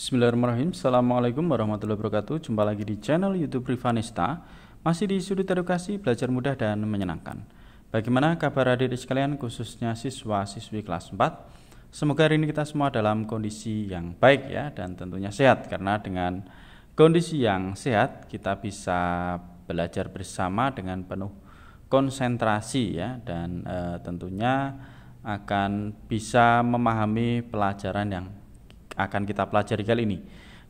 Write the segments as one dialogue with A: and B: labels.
A: Bismillahirrahmanirrahim Assalamualaikum warahmatullahi wabarakatuh Jumpa lagi di channel Youtube Rivanista Masih di sudut edukasi, belajar mudah dan menyenangkan Bagaimana kabar adik sekalian khususnya siswa-siswi kelas 4 Semoga hari ini kita semua dalam kondisi yang baik ya Dan tentunya sehat Karena dengan kondisi yang sehat kita bisa belajar bersama dengan penuh konsentrasi ya Dan e, tentunya akan bisa memahami pelajaran yang akan kita pelajari kali ini.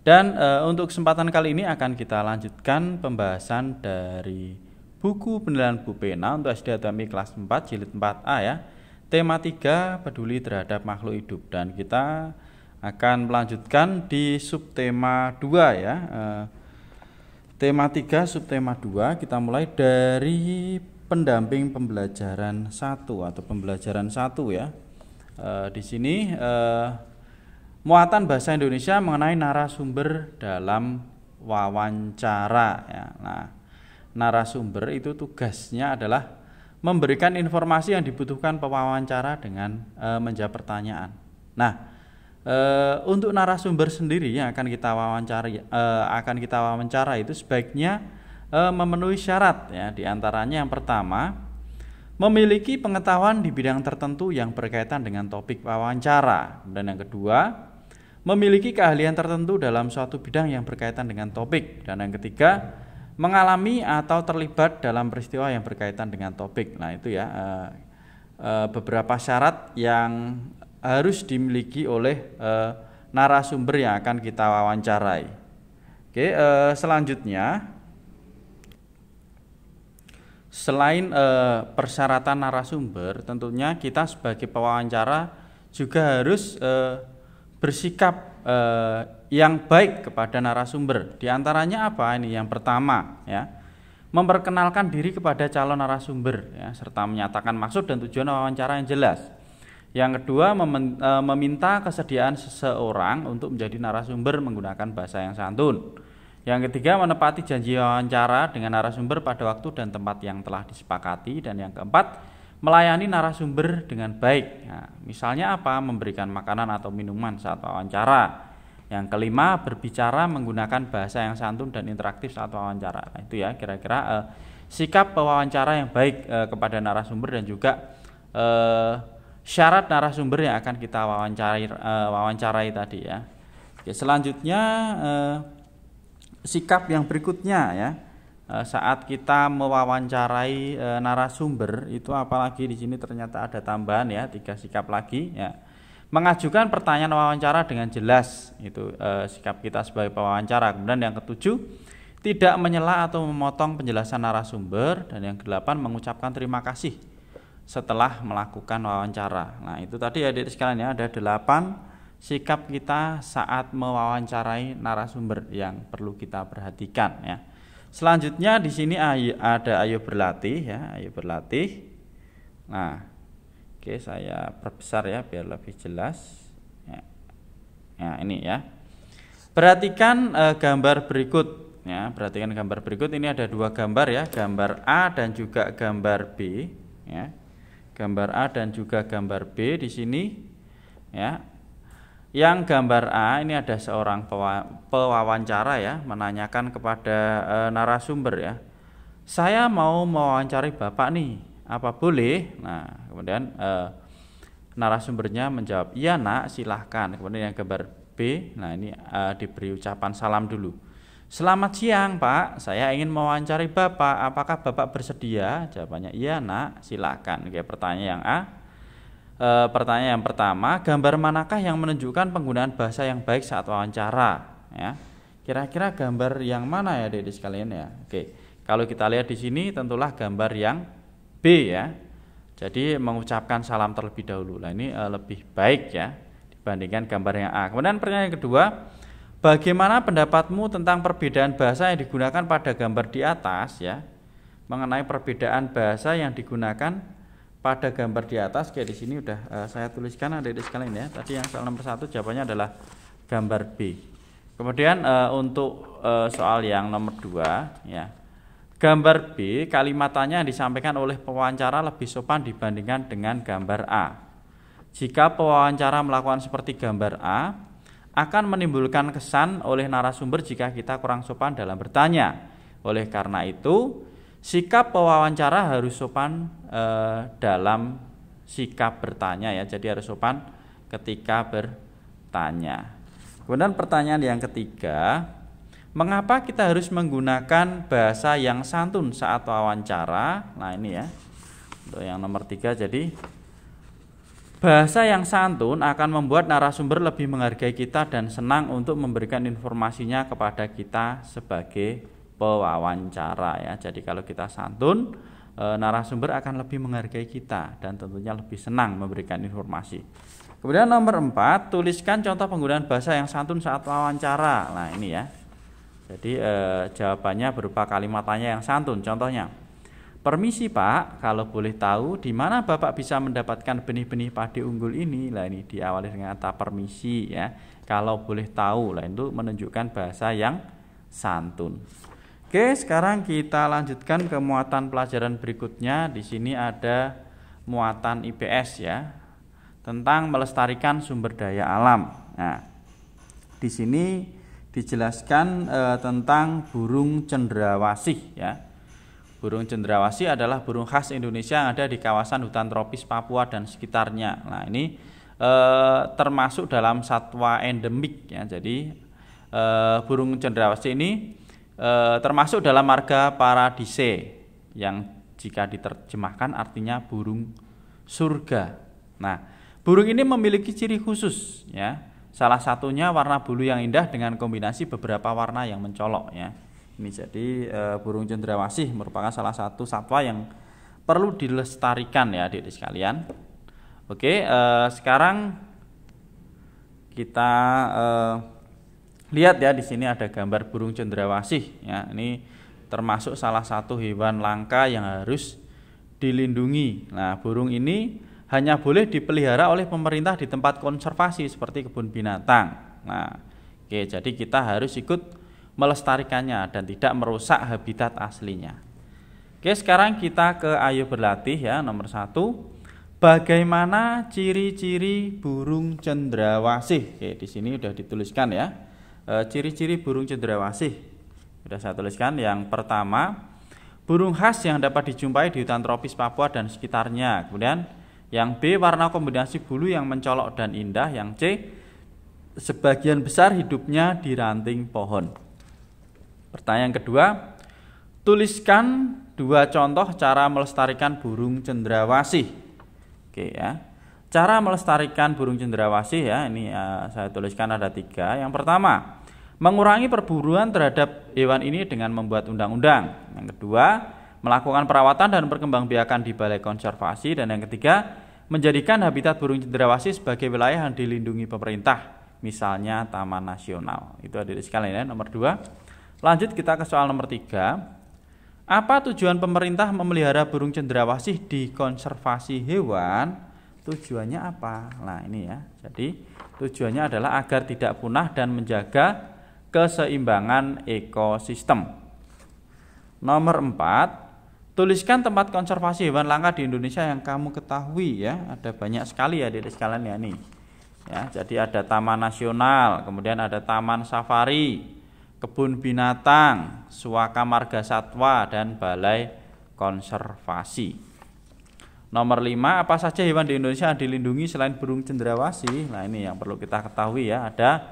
A: Dan e, untuk kesempatan kali ini akan kita lanjutkan pembahasan dari buku penilaian Bu Pena untuk SD Atami kelas 4 jilid 4A ya. Tema 3 peduli terhadap makhluk hidup dan kita akan melanjutkan di subtema 2 ya. E, tema 3 subtema 2 kita mulai dari pendamping pembelajaran 1 atau pembelajaran 1 ya. E, di sini e, muatan bahasa Indonesia mengenai narasumber dalam wawancara ya. Nah, narasumber itu tugasnya adalah memberikan informasi yang dibutuhkan pewawancara dengan e, menjawab pertanyaan. Nah, e, untuk narasumber sendiri yang akan kita wawancara e, eh, akan kita wawancara itu sebaiknya e, memenuhi syarat ya antaranya yang pertama memiliki pengetahuan di bidang tertentu yang berkaitan dengan topik wawancara. dan yang kedua, memiliki keahlian tertentu dalam suatu bidang yang berkaitan dengan topik dan yang ketiga mengalami atau terlibat dalam peristiwa yang berkaitan dengan topik nah itu ya eh, eh, beberapa syarat yang harus dimiliki oleh eh, narasumber yang akan kita wawancarai oke selanjutnya selain persyaratan narasumber tentunya kita sebagai pewawancara juga harus bersikap eh, yang baik kepada narasumber. Di antaranya apa ini? Yang pertama, ya, memperkenalkan diri kepada calon narasumber, ya, serta menyatakan maksud dan tujuan wawancara yang jelas. Yang kedua, eh, meminta kesediaan seseorang untuk menjadi narasumber menggunakan bahasa yang santun. Yang ketiga, menepati janji wawancara dengan narasumber pada waktu dan tempat yang telah disepakati. Dan yang keempat, melayani narasumber dengan baik. Nah, misalnya apa? Memberikan makanan atau minuman saat wawancara. Yang kelima, berbicara menggunakan bahasa yang santun dan interaktif saat wawancara. Nah, itu ya kira-kira eh, sikap pewawancara yang baik eh, kepada narasumber dan juga eh, syarat narasumber yang akan kita wawancarai eh, wawancarai tadi ya. Oke, selanjutnya eh, sikap yang berikutnya ya Eh, saat kita mewawancarai e, narasumber itu apalagi di sini ternyata ada tambahan ya tiga sikap lagi ya mengajukan pertanyaan wawancara dengan jelas itu e, sikap kita sebagai pewawancara kemudian yang ketujuh tidak menyela atau memotong penjelasan narasumber dan yang kedelapan mengucapkan terima kasih setelah melakukan wawancara nah itu tadi ya di sekalian ya ada delapan sikap kita saat mewawancarai narasumber yang perlu kita perhatikan ya Selanjutnya di sini ada ayo berlatih ya, ayo berlatih. Nah, oke saya perbesar ya biar lebih jelas. Ya, ya ini ya. Perhatikan eh, gambar berikut ya, perhatikan gambar berikut ini ada dua gambar ya, gambar A dan juga gambar B ya. Gambar A dan juga gambar B di sini ya. Yang gambar A ini ada seorang pewawancara ya menanyakan kepada e, narasumber ya. Saya mau mewawancari Bapak nih, apa boleh? Nah, kemudian e, narasumbernya menjawab, "Iya, Nak, silahkan Kemudian yang gambar B, nah ini e, diberi ucapan salam dulu. "Selamat siang, Pak. Saya ingin mewawancari Bapak. Apakah Bapak bersedia?" Jawabannya, "Iya, Nak, silahkan Oke, pertanyaan yang A e, pertanyaan yang pertama, gambar manakah yang menunjukkan penggunaan bahasa yang baik saat wawancara? Ya, kira-kira gambar yang mana ya, Dedi sekalian ya? Oke, kalau kita lihat di sini tentulah gambar yang B ya. Jadi mengucapkan salam terlebih dahulu. Nah ini e, lebih baik ya dibandingkan gambar yang A. Kemudian pertanyaan yang kedua, bagaimana pendapatmu tentang perbedaan bahasa yang digunakan pada gambar di atas ya? Mengenai perbedaan bahasa yang digunakan pada gambar di atas kayak di sini udah uh, saya tuliskan ada di sekalian ya. Tadi yang soal nomor satu jawabannya adalah gambar B. Kemudian uh, untuk uh, soal yang nomor dua ya. Gambar B kalimatannya yang disampaikan oleh pewawancara lebih sopan dibandingkan dengan gambar A. Jika pewawancara melakukan seperti gambar A, akan menimbulkan kesan oleh narasumber jika kita kurang sopan dalam bertanya. Oleh karena itu, Sikap pewawancara harus sopan eh, dalam sikap bertanya ya. Jadi harus sopan ketika bertanya. Kemudian pertanyaan yang ketiga, mengapa kita harus menggunakan bahasa yang santun saat wawancara? Nah ini ya, untuk yang nomor tiga jadi bahasa yang santun akan membuat narasumber lebih menghargai kita dan senang untuk memberikan informasinya kepada kita sebagai pewawancara ya. Jadi kalau kita santun, e, narasumber akan lebih menghargai kita dan tentunya lebih senang memberikan informasi. Kemudian nomor empat, tuliskan contoh penggunaan bahasa yang santun saat wawancara. Nah ini ya. Jadi e, jawabannya berupa kalimat tanya yang santun. Contohnya, Permisi Pak, kalau boleh tahu di mana Bapak bisa mendapatkan benih-benih padi unggul ini? Lah ini diawali dengan kata permisi ya. Kalau boleh tahu, lah itu menunjukkan bahasa yang santun. Oke, sekarang kita lanjutkan ke muatan pelajaran berikutnya. Di sini ada muatan IPS ya tentang melestarikan sumber daya alam. Nah, di sini dijelaskan e, tentang burung cendrawasih ya. Burung cendrawasih adalah burung khas Indonesia yang ada di kawasan hutan tropis Papua dan sekitarnya. Nah, ini e, termasuk dalam satwa endemik ya. Jadi e, burung cendrawasih ini Eh, termasuk dalam marga paradise yang jika diterjemahkan artinya burung surga. Nah, burung ini memiliki ciri khusus ya. Salah satunya warna bulu yang indah dengan kombinasi beberapa warna yang mencolok ya. Ini jadi e, burung cendrawasih merupakan salah satu satwa yang perlu dilestarikan ya adik-adik sekalian. Oke, e, sekarang kita e, Lihat ya di sini ada gambar burung cendrawasih ya. Ini termasuk salah satu hewan langka yang harus dilindungi. Nah, burung ini hanya boleh dipelihara oleh pemerintah di tempat konservasi seperti kebun binatang. Nah, oke, jadi kita harus ikut melestarikannya dan tidak merusak habitat aslinya. Oke, sekarang kita ke ayo berlatih ya nomor satu. Bagaimana ciri-ciri burung cendrawasih? Oke, di sini sudah dituliskan ya. Eh, ciri-ciri burung cendrawasih. Sudah saya tuliskan yang pertama, burung khas yang dapat dijumpai di hutan tropis Papua dan sekitarnya. Kemudian yang B warna kombinasi bulu yang mencolok dan indah, yang C sebagian besar hidupnya di ranting pohon. Pertanyaan kedua, tuliskan dua contoh cara melestarikan burung cendrawasih. Oke ya. Cara melestarikan burung cendrawasih ya, ini uh, saya tuliskan ada tiga. Yang pertama, mengurangi perburuan terhadap hewan ini dengan membuat undang-undang. Yang kedua, melakukan perawatan dan perkembangbiakan di balai konservasi. Dan yang ketiga, menjadikan habitat burung cendrawasih sebagai wilayah yang dilindungi pemerintah, misalnya Taman Nasional. Itu ada di sekali ya, nomor dua. Lanjut kita ke soal nomor tiga. Apa tujuan pemerintah memelihara burung cendrawasih di konservasi hewan? tujuannya apa? Nah, ini ya. Jadi, tujuannya adalah agar tidak punah dan menjaga keseimbangan ekosistem. Nomor empat, tuliskan tempat konservasi hewan langka di Indonesia yang kamu ketahui ya. Ada banyak sekali ya di sekalian ya nih. Ya, jadi ada taman nasional, kemudian ada taman safari, kebun binatang, suaka marga satwa dan balai konservasi. Nomor 5, apa saja hewan di Indonesia yang dilindungi selain burung cendrawasih? Nah, ini yang perlu kita ketahui ya. Ada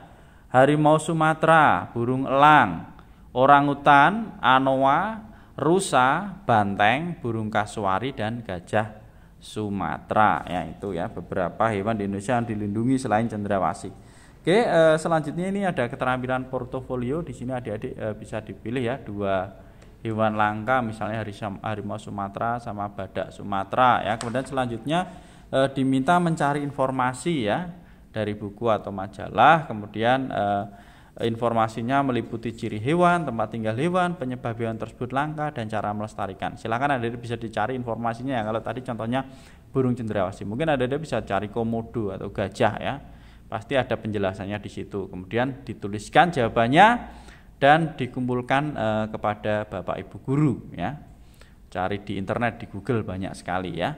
A: harimau Sumatera, burung elang, orangutan, anoa, rusa, banteng, burung kasuari dan gajah Sumatera. Ya, itu ya beberapa hewan di Indonesia yang dilindungi selain cendrawasih. Oke, eh, selanjutnya ini ada keterampilan portofolio. Di sini adik-adik eh, bisa dipilih ya dua hewan langka misalnya harimau Sumatera sama badak Sumatera ya. Kemudian selanjutnya e, diminta mencari informasi ya dari buku atau majalah, kemudian e, informasinya meliputi ciri hewan, tempat tinggal hewan, penyebab hewan tersebut langka dan cara melestarikan. Silakan ada bisa dicari informasinya ya. Kalau tadi contohnya burung cendrawasih, mungkin ada bisa cari komodo atau gajah ya. Pasti ada penjelasannya di situ. Kemudian dituliskan jawabannya dan dikumpulkan uh, kepada Bapak Ibu guru ya. Cari di internet di Google banyak sekali ya.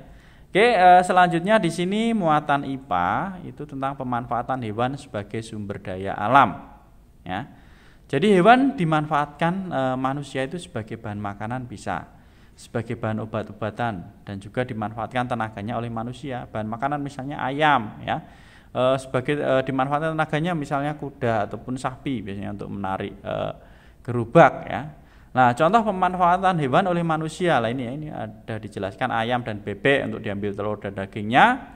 A: Oke, uh, selanjutnya di sini muatan IPA itu tentang pemanfaatan hewan sebagai sumber daya alam ya. Jadi hewan dimanfaatkan eh, manusia itu sebagai bahan makanan bisa sebagai bahan obat-obatan dan juga dimanfaatkan tenaganya oleh manusia. Bahan makanan misalnya ayam ya uh, sebagai uh, dimanfaatkan tenaganya misalnya kuda ataupun sapi biasanya untuk menarik uh, gerobak ya. Nah, contoh pemanfaatan hewan oleh manusia lah ini ya, ini ada dijelaskan ayam dan bebek untuk diambil telur dan dagingnya,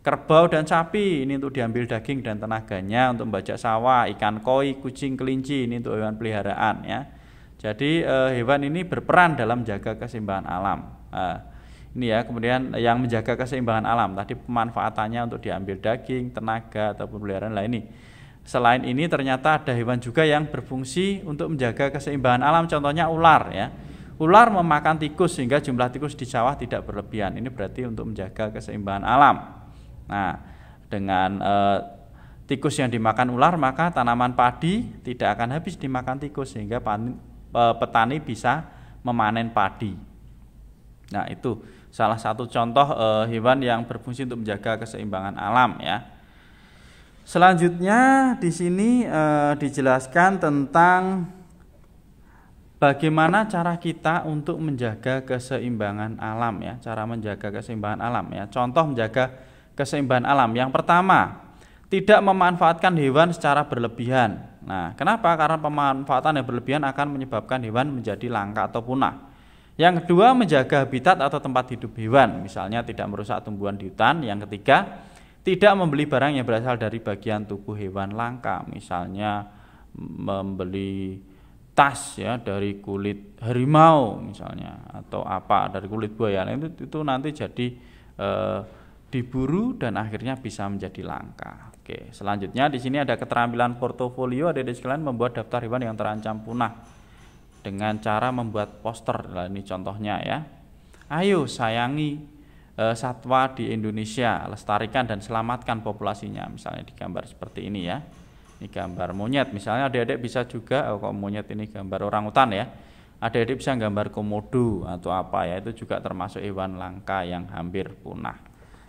A: kerbau dan sapi ini untuk diambil daging dan tenaganya untuk membajak sawah, ikan koi, kucing, kelinci ini untuk hewan peliharaan ya. Jadi hewan ini berperan dalam jaga keseimbangan alam ini ya kemudian yang menjaga keseimbangan alam tadi pemanfaatannya untuk diambil daging tenaga ataupun peliharaan lainnya. ini selain ini ternyata ada hewan juga yang berfungsi untuk menjaga keseimbangan alam contohnya ular ya ular memakan tikus sehingga jumlah tikus di sawah tidak berlebihan ini berarti untuk menjaga keseimbangan alam nah dengan eh, tikus yang dimakan ular maka tanaman padi tidak akan habis dimakan tikus sehingga pan, eh, petani bisa memanen padi nah itu salah satu contoh e, hewan yang berfungsi untuk menjaga keseimbangan alam ya. Selanjutnya di sini e, dijelaskan tentang bagaimana cara kita untuk menjaga keseimbangan alam ya, cara menjaga keseimbangan alam ya. Contoh menjaga keseimbangan alam yang pertama, tidak memanfaatkan hewan secara berlebihan. Nah, kenapa? Karena pemanfaatan yang berlebihan akan menyebabkan hewan menjadi langka atau punah. Yang kedua menjaga habitat atau tempat hidup hewan, misalnya tidak merusak tumbuhan di hutan. Yang ketiga tidak membeli barang yang berasal dari bagian tubuh hewan langka, misalnya membeli tas ya dari kulit harimau misalnya atau apa dari kulit buaya nah, itu itu nanti jadi e, diburu dan akhirnya bisa menjadi langka. Oke, selanjutnya di sini ada keterampilan portofolio ada di sekalian membuat daftar hewan yang terancam punah dengan cara membuat poster. Nah, ini contohnya ya. Ayo sayangi eh, satwa di Indonesia, lestarikan dan selamatkan populasinya. Misalnya di gambar seperti ini ya. Ini gambar monyet. Misalnya adik-adik bisa juga oh, kalau monyet ini gambar orang hutan ya. Adik-adik bisa gambar komodo atau apa ya. Itu juga termasuk hewan langka yang hampir punah.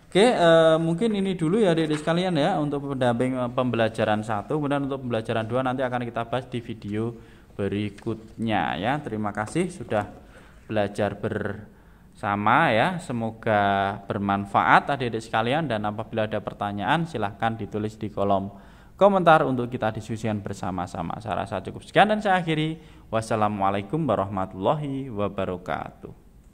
A: Oke, eh, mungkin ini dulu ya adik-adik sekalian ya untuk pendamping eh, pembelajaran satu, kemudian untuk pembelajaran dua nanti akan kita bahas di video berikutnya ya. Terima kasih sudah belajar bersama ya. Semoga bermanfaat adik-adik sekalian dan apabila ada pertanyaan silahkan ditulis di kolom komentar untuk kita diskusikan bersama-sama. Saya rasa cukup sekian dan saya akhiri. Wassalamualaikum warahmatullahi wabarakatuh.